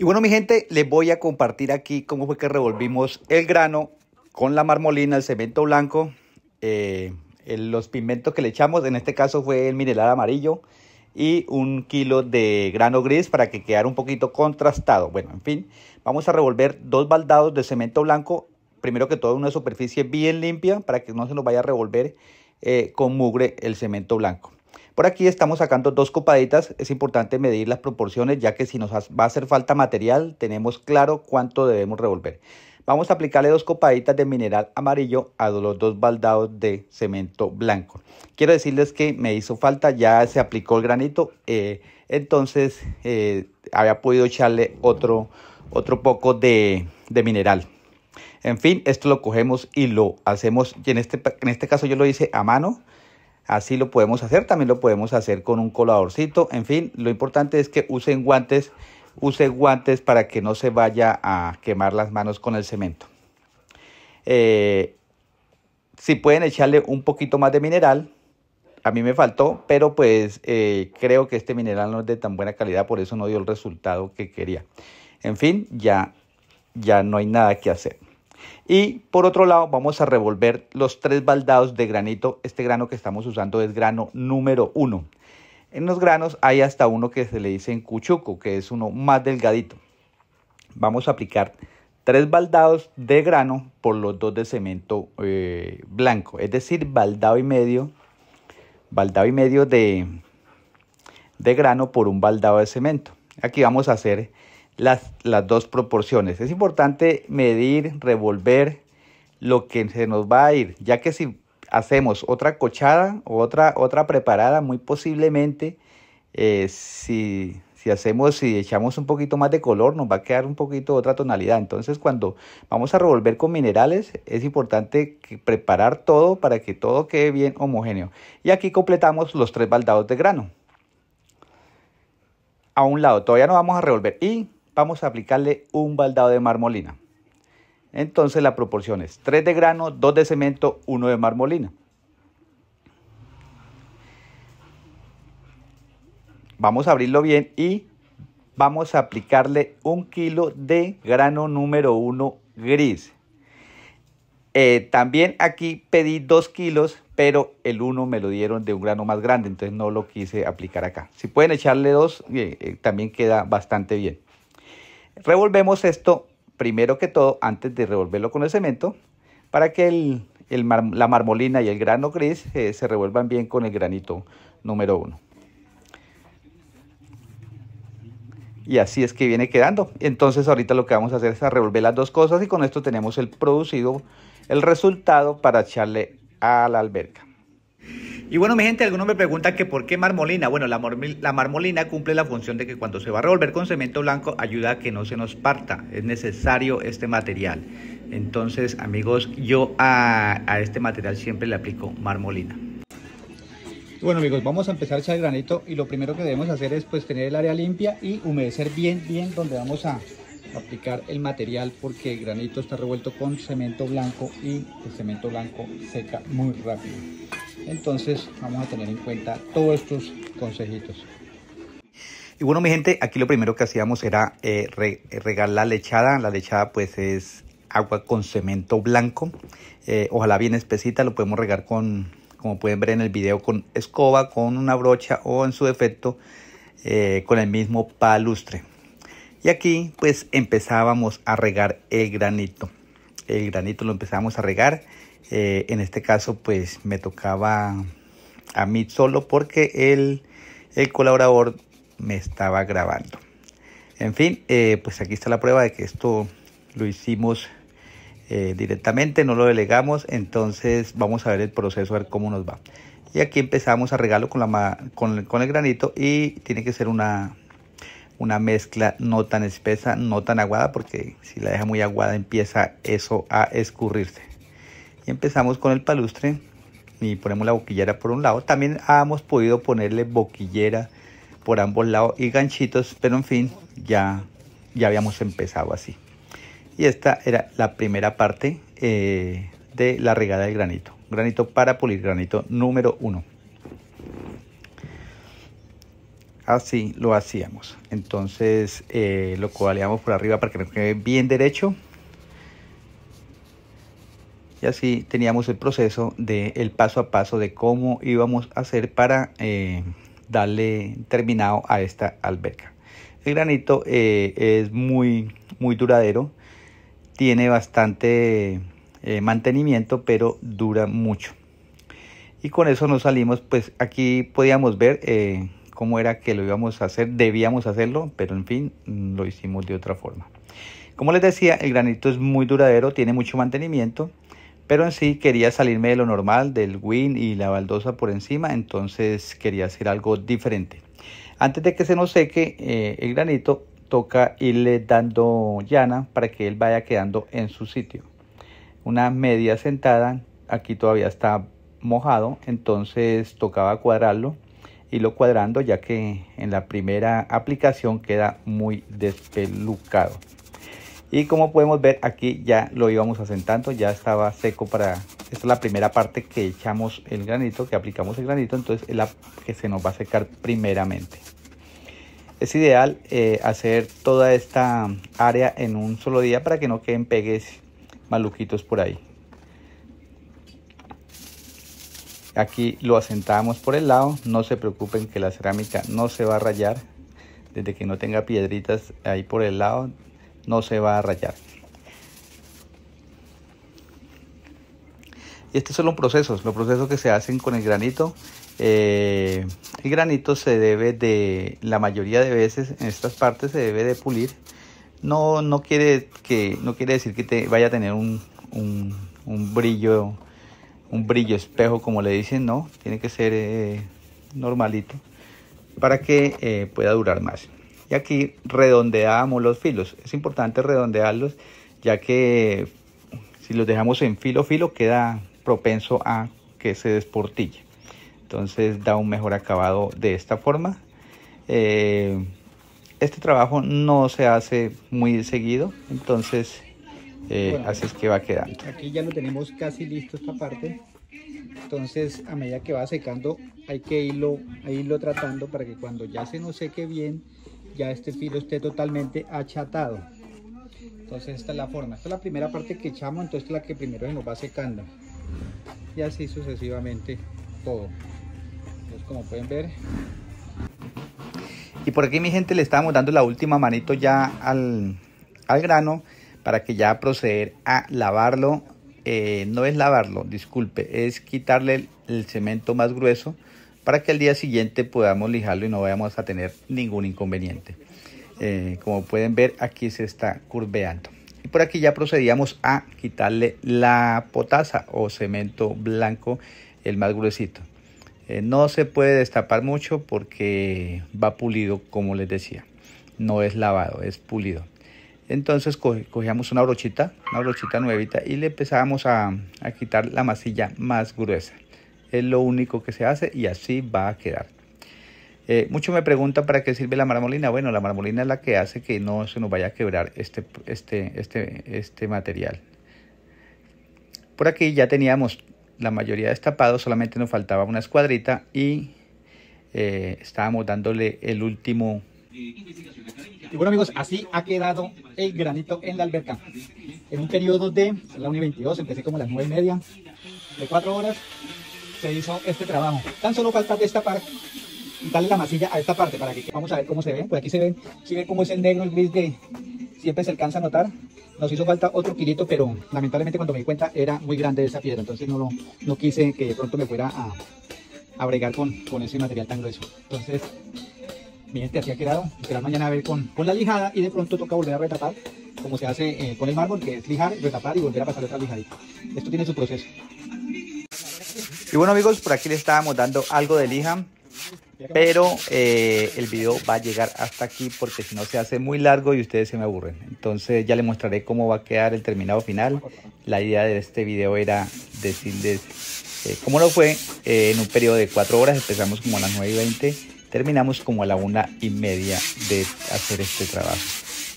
Y bueno, mi gente, les voy a compartir aquí cómo fue que revolvimos el grano con la marmolina, el cemento blanco, eh, los pigmentos que le echamos, en este caso fue el mineral amarillo y un kilo de grano gris para que quedara un poquito contrastado. Bueno, en fin, vamos a revolver dos baldados de cemento blanco, primero que todo una superficie bien limpia para que no se nos vaya a revolver eh, con mugre el cemento blanco. Por aquí estamos sacando dos copaditas, es importante medir las proporciones ya que si nos va a hacer falta material tenemos claro cuánto debemos revolver. Vamos a aplicarle dos copaditas de mineral amarillo a los dos baldados de cemento blanco. Quiero decirles que me hizo falta, ya se aplicó el granito, eh, entonces eh, había podido echarle otro, otro poco de, mineral. En fin, esto lo cogemos y lo hacemos, y en este, en este caso yo lo hice a mano, Así lo podemos hacer, también lo podemos hacer con un coladorcito. En fin, lo importante es que usen guantes, use guantes para que no se vaya a quemar las manos con el cemento. Eh, si pueden echarle un poquito más de mineral, a mí me faltó, pero pues eh, creo que este mineral no es de tan buena calidad, por eso no dio el resultado que quería. En fin, ya, ya no hay nada que hacer. Y por otro lado vamos a revolver los tres baldados de granito. Este grano que estamos usando es grano número uno. En los granos hay hasta uno que se le dice en cuchuco, que es uno más delgadito. Vamos a aplicar tres baldados de grano por los dos de cemento eh, blanco, es decir, baldado y medio, baldado y medio de, de grano por un baldado de cemento. Aquí vamos a hacer las, dos proporciones. Es importante medir, revolver lo que se nos va a ir, ya que si hacemos otra cochada o otra, otra preparada, muy posiblemente eh, si, si, hacemos, si echamos un poquito más de color, nos va a quedar un poquito otra tonalidad. Entonces, cuando vamos a revolver con minerales, es importante preparar todo para que todo quede bien homogéneo. Y aquí completamos los tres baldados de grano. A un lado, todavía no vamos a revolver. Y vamos a aplicarle un baldado de marmolina. Entonces la proporción es 3 de grano, 2 de cemento, 1 de marmolina. Vamos a abrirlo bien y vamos a aplicarle un kilo de grano número 1 gris. Eh, también aquí pedí 2 kilos, pero el 1 me lo dieron de un grano más grande, entonces no lo quise aplicar acá. Si pueden echarle 2, eh, eh, también queda bastante bien. Revolvemos esto primero que todo, antes de revolverlo con el cemento, para que la marmolina y el grano gris eh, se revuelvan bien con el granito número uno. Y así es que viene quedando. Entonces ahorita lo que vamos a hacer es revolver las dos cosas y con esto tenemos el producido, el resultado para echarle a la alberca. Y bueno, mi gente, algunos me preguntan que por qué marmolina. Bueno, la, marmolina cumple la función de que cuando se va a revolver con cemento blanco ayuda a que no se nos parta. Es necesario este material. Entonces, amigos, yo a, a este material siempre le aplico marmolina. Bueno amigos, vamos a empezar a echar el granito y lo primero que debemos hacer es pues tener el área limpia y humedecer bien, bien donde vamos a aplicar el material porque el granito está revuelto con cemento blanco y el cemento blanco seca muy rápido. Entonces vamos a tener en cuenta todos estos consejitos. Y bueno, mi gente, aquí lo primero que hacíamos era eh, regar la lechada. La lechada pues es agua con cemento blanco. Eh, ojalá bien espesita, lo podemos regar con, como pueden ver en el video, con escoba, con una brocha o en su defecto eh, con el mismo palustre. Y aquí pues empezábamos a regar el granito. El granito lo empezábamos a regar eh, en este caso, pues me tocaba a mí solo porque el, el colaborador me estaba grabando. En fin, eh, pues aquí está la prueba de que esto lo hicimos eh, directamente, no lo delegamos, entonces vamos a ver el proceso, a ver cómo nos va. Y aquí empezamos a regalo con, el granito y tiene que ser una, una mezcla no tan espesa, no tan aguada, porque si la deja muy aguada empieza eso a escurrirse empezamos con el palustre y ponemos la boquillera por un lado. También hemos podido ponerle boquillera por ambos lados y ganchitos, pero en fin, ya, ya habíamos empezado así. Y esta era la primera parte eh, de la regada del granito. Granito para pulir, granito número uno. Así lo hacíamos. Entonces eh, lo cobaleamos por arriba para que nos quede bien derecho y así teníamos el proceso de el paso a paso de cómo íbamos a hacer para eh, darle terminado a esta alberca. El granito eh, es muy, muy duradero, tiene bastante eh, mantenimiento, pero dura mucho. Y con eso nos salimos, pues aquí podíamos ver cómo era que lo íbamos a hacer, debíamos hacerlo, pero en fin, lo hicimos de otra forma. Como les decía, el granito es muy duradero, tiene mucho mantenimiento pero en sí quería salirme de lo normal, del win y la baldosa por encima, entonces quería hacer algo diferente. Antes de que se nos seque eh, el granito, toca irle dando llana para que él vaya quedando en su sitio. Una media sentada, aquí todavía está mojado, entonces tocaba cuadrarlo y lo cuadrando ya que en la primera aplicación queda muy despelucado. Y como podemos ver aquí ya lo íbamos asentando, ya estaba seco para... Esta es la primera parte que echamos el granito, que aplicamos el granito, entonces es la que se nos va a secar primeramente. Es ideal eh, hacer toda esta área en un solo día para que no queden pegues maluquitos por ahí. Aquí lo asentamos por el lado, no se preocupen que la cerámica no se va a rayar, desde que no tenga piedritas ahí por el lado no se va a rayar. Y estos son los procesos, los procesos que se hacen con el granito. Eh, el granito se debe de, la mayoría de veces en estas partes se debe de pulir. No, no, quiere, que, no quiere decir que te vaya a tener un, brillo, un brillo espejo como le dicen, no, tiene que ser eh, normalito para que eh, pueda durar más. Y aquí redondeamos los filos. Es importante redondearlos ya que si los dejamos en filo filo queda propenso a que se desportille. Entonces da un mejor acabado de esta forma. Eh, este trabajo no se hace muy seguido, entonces eh, así es que va quedando. Aquí ya lo tenemos casi listo esta parte. Entonces a medida que va secando hay que irlo, irlo tratando para que cuando ya se nos seque bien ya este filo esté totalmente achatado. Entonces esta es la forma. Esta es la primera parte que echamos, entonces es la que primero se nos va secando. Y así sucesivamente todo. Entonces como pueden ver. Y por aquí mi gente le estamos dando la última manito ya al, grano para que ya proceder a lavarlo. Eh, no es lavarlo, disculpe, es quitarle el cemento más grueso para que al día siguiente podamos lijarlo y no vayamos a tener ningún inconveniente. Eh, como pueden ver, aquí se está curveando. Y por aquí ya procedíamos a quitarle la potasa o cemento blanco, el más gruesito. Eh, no se puede destapar mucho porque va pulido, como les decía. No es lavado, es pulido. Entonces cogíamos una brochita, una brochita nuevita y le empezábamos a, a quitar la masilla más gruesa es lo único que se hace y así va a quedar. Eh, muchos me preguntan para qué sirve la marmolina. Bueno, la marmolina es la que hace que no se nos vaya a quebrar este, este, este, este material. Por aquí ya teníamos la mayoría destapado, solamente nos faltaba una escuadrita y eh, estábamos dándole el último. Y bueno amigos, así ha quedado el granito en la alberca. En un periodo de, la 1 y 22, empecé como las 9 y media, de 4 horas, se hizo este trabajo. Tan solo falta de esta parte darle la masilla a esta parte para que vamos a ver cómo se ve, pues aquí se ve si ve cómo es el negro, el gris de siempre se alcanza a notar. Nos hizo falta otro kilito, pero lamentablemente cuando me di cuenta era muy grande esa piedra, entonces no, lo quise que de pronto me fuera a, bregar con, con ese material tan grueso. Entonces, miren, este así ha quedado. Esperar mañana a ver con, con la lijada y de pronto toca volver a retapar como se hace eh, con el mármol, que es lijar, retapar y volver a pasar otra lijadita. Esto tiene su proceso. Y bueno amigos, por aquí le estábamos dando algo de lija, pero eh, el video va a llegar hasta aquí porque si no se hace muy largo y ustedes se me aburren. Entonces ya les mostraré cómo va a quedar el terminado final. La idea de este video era decirles eh, cómo lo fue eh, en un periodo de cuatro horas. Empezamos como a las 9 y 20, terminamos como a la 1 y media de hacer este trabajo.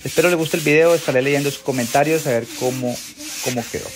Espero les guste el video, estaré leyendo sus comentarios a ver cómo, cómo quedó.